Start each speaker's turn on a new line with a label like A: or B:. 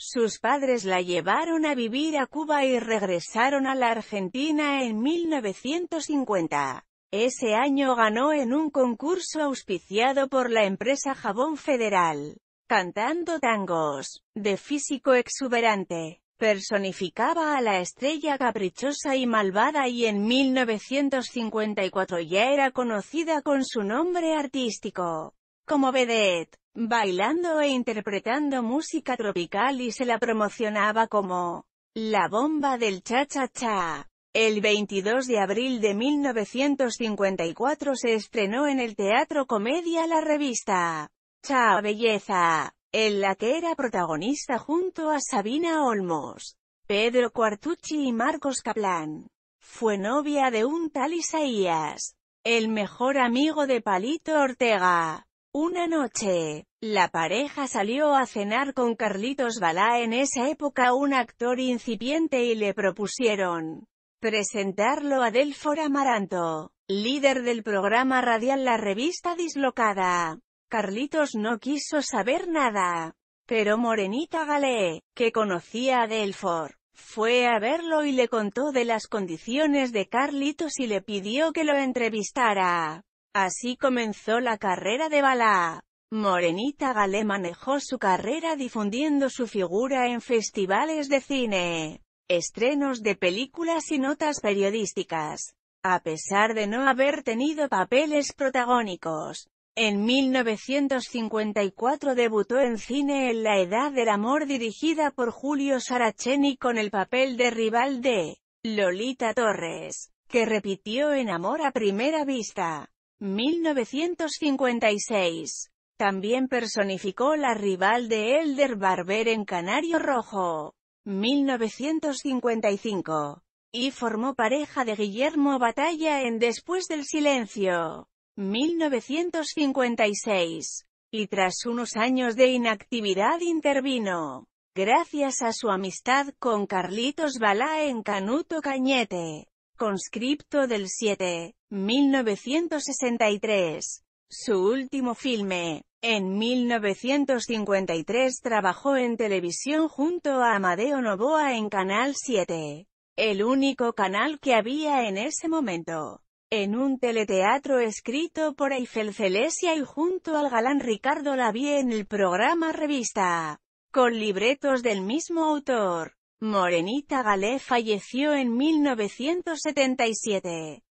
A: Sus padres la llevaron a vivir a Cuba y regresaron a la Argentina en 1950. Ese año ganó en un concurso auspiciado por la empresa Jabón Federal, cantando tangos, de físico exuberante. Personificaba a la estrella caprichosa y malvada y en 1954 ya era conocida con su nombre artístico como vedette, bailando e interpretando música tropical y se la promocionaba como la bomba del cha-cha-cha. El 22 de abril de 1954 se estrenó en el Teatro Comedia la revista Chao Belleza, en la que era protagonista junto a Sabina Olmos, Pedro Cuartucci y Marcos Caplan. Fue novia de un tal Isaías, el mejor amigo de Palito Ortega. Una noche, la pareja salió a cenar con Carlitos Balá en esa época un actor incipiente y le propusieron presentarlo a Delfor Amaranto, líder del programa radial La Revista Dislocada. Carlitos no quiso saber nada, pero Morenita Galé, que conocía a Delfor, fue a verlo y le contó de las condiciones de Carlitos y le pidió que lo entrevistara. Así comenzó la carrera de Balá. Morenita Galé manejó su carrera difundiendo su figura en festivales de cine, estrenos de películas y notas periodísticas. A pesar de no haber tenido papeles protagónicos, en 1954 debutó en cine en La Edad del Amor dirigida por Julio Saraceni con el papel de rival de Lolita Torres, que repitió en Amor a Primera Vista. 1956. También personificó la rival de Elder Barber en Canario Rojo. 1955. Y formó pareja de Guillermo Batalla en Después del Silencio. 1956. Y tras unos años de inactividad intervino. Gracias a su amistad con Carlitos Balá en Canuto Cañete. Conscripto del 7. 1963. Su último filme. En 1953 trabajó en televisión junto a Amadeo Novoa en Canal 7, el único canal que había en ese momento. En un teleteatro escrito por Eiffel Celesia y junto al galán Ricardo Lavie en el programa Revista, con libretos del mismo autor. Morenita Galé falleció en 1977.